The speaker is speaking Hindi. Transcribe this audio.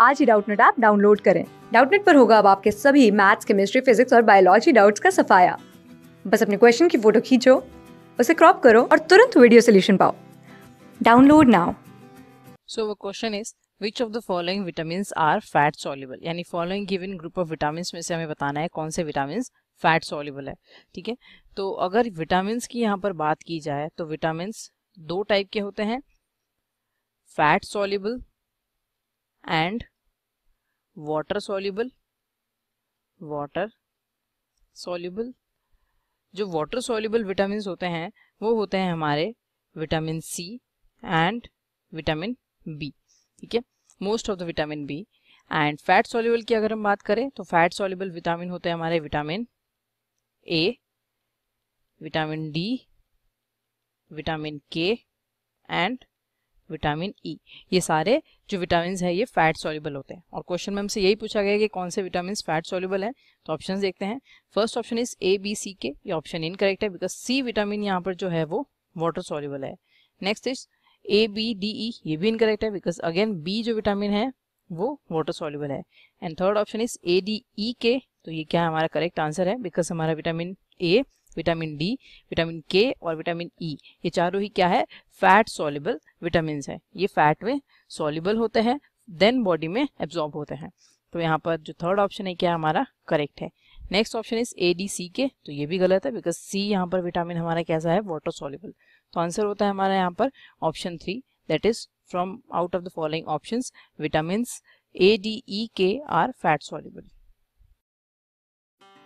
आज ही डाउटनेट ऐप डाउनलोड करें डाउटनेट पर होगा अब आपके सभी मैथ्स केमिस्ट्री फिजिक्स और बायोलॉजी डाउट्स का सफाया बस अपने क्वेश्चन की फोटो खींचो उसे क्रॉप करो और तुरंत वीडियो सोल्यूशन पाओ डाउनलोड नाउ सो वो question is which of the following vitamin are fat soluble यानी following given group of vitamin में से हमें बताना है कौन से विटामिन फैट सॉल्यूबल है ठीक है तो अगर विटामिन की यहाँ पर बात की जाए तो विटामिन दो टाइप के होते हैं fat soluble and water soluble water soluble जो वाटर सोल्यूबल विटामिन होते हैं वो होते हैं हमारे vitamin C and vitamin B ठीक है most of the vitamin B and fat soluble की अगर हम बात करें तो फैट सोल्यूबल विटामिन होते हैं हमारे vitamin A vitamin D vitamin K and vitamin E e. ये सारे जो विटामिन है ये फैट सॉल्यूबल होते हैं और क्वेश्चन में हमसे यही पूछा गया कि कौन से विटामिन फैट सॉल्यूबल हैं तो ऑप्शन देखते हैं first option is A B C K ये ऑप्शन इनकरेक्ट है बिकॉज सी विटामिन यहाँ पर जो है वो वाटर सॉल्यूबल है next is A B D E ये भी इनकरेक्ट है बिकॉज अगेन बी जो विटामिन है वो वाटर सॉल्यूबल है and third option is A D E K तो ये क्या हमारा करेक्ट आंसर है बिकॉज हमारा vitamin A vitamin D vitamin K और विटामिन ई e. ये चारों ही क्या है फैट सॉलिबल विटामिन है ये फैट में सॉलिबल होते हैं देन बॉडी में एब्जॉर्ब होते हैं तो यहाँ पर जो थर्ड ऑप्शन है क्या हमारा करेक्ट है next option is A D C K तो ये भी गलत है बिकॉज सी यहाँ पर विटामिन हमारा कैसा है वाटर सॉलिबल तो आंसर होता है हमारा यहाँ पर option three that is from out of the following option vitamin A D E K are fat soluble